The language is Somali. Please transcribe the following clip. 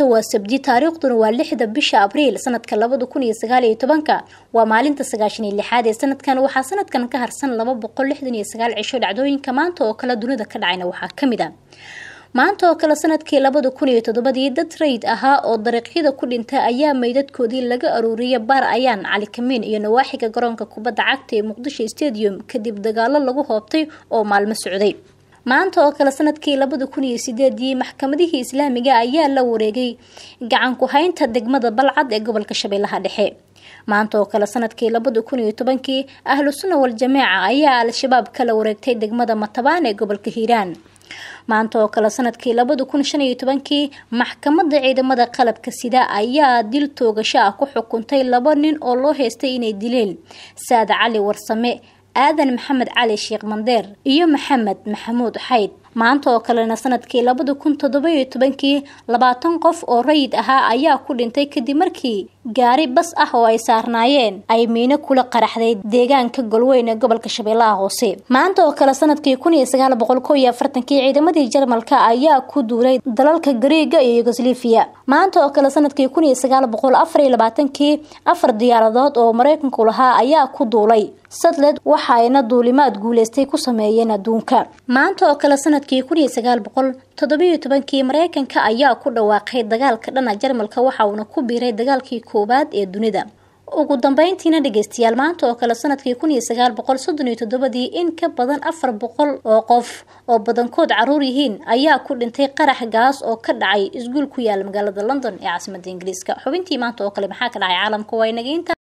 tan waa sabdi taariikhduna waa lixda bisha abriil sanadka labada kun iyo sagaal iyo tobanka waa maalinta sagaashan iyo lixaad ee sanadkan waxaa sanadkan ka harsan laba boqol lixdan iyo sagaal cisho dhacdooyinka maanta oo kale dunida ka dhacayna waxaa kamid a ah, maanta oo kale sanadkii labada kun iyo toddobadii dad rayid ahaa oo dariiqyada ku dhinta ayaa meydadkoodii laga aruuriya baar ayaan cali kamiin iyo nawaaxiga garoonka kubadda cagta ee muqdisho stadium kadib dagaalo lagu hoobtay oo maalmo socday maanta oo kale sanadkii labada kun iyo sideedii maxkamadihii islaamiga ayaa la wareegay gacan ku haynta degmada balcad ee gobolka shabeellaha dhexe maanta oo kale sanadkii labada kun iyo tobankii ahlusunna waljamaaca ayaa al-shabaab kala wareegtay degmada matabaan ee gobolka hiiraan maanta oo kale sanadkii labada kun shan iyo tobankii maxkamadda ciidamada qalabka sida ayaa dil toogasho ah ku xukuntay laba nin oo loo heystay inay dileen saad cali warsame aadan maxamed cali sheekh mandeer iyo maxamed maxamuud xayd maanta oo kalena sanadkii labada kun todobaiyo tobankii labaatan qof oo rayid ahaa ayaa ku dhintay kadib markii gaari bas ah oo ay saarnaayeen ay miino kula qaraxday deegaanka golweyne gobolka shabeellaha hoose maanta oo kale sanadkii kun iyo sagaal boqol ko iyo afartankii ciidamadii jarmalka ayaa ku duulay dalalka gareega iyo yugoslifia maanta oo kale sanadkii kun iyo sagaal boqol afar iyo labaatankii afar diyaaradood oo maraykanku lahaa ayaa ku duulay sadled waxa ayna duulimaad guuleystay ku sameeyeen adduunka maanta oo kale sanadkii kun iyo sagaal boqol toddobiyo tobankii mareykanka ayaa ku dhawaaqay dagaalka dhana jarmalka waxa uuna ku biiray dagaalkii koowaad ee dunida ugu dambeyntiina dhageystayaal maanta oo kale sanadkii kun iyo sagaal boqol soddon iyo toddobadii in ka badan afar boqol oo qof oo badankood caruur yihiin ayaa ku dhintay qarax gaas oo ka dhacay isguul ku yaala magaalada london ee caasimada ingiriiska xubintii maanta oo kale maxaa ka dhacay caalamka waa inaga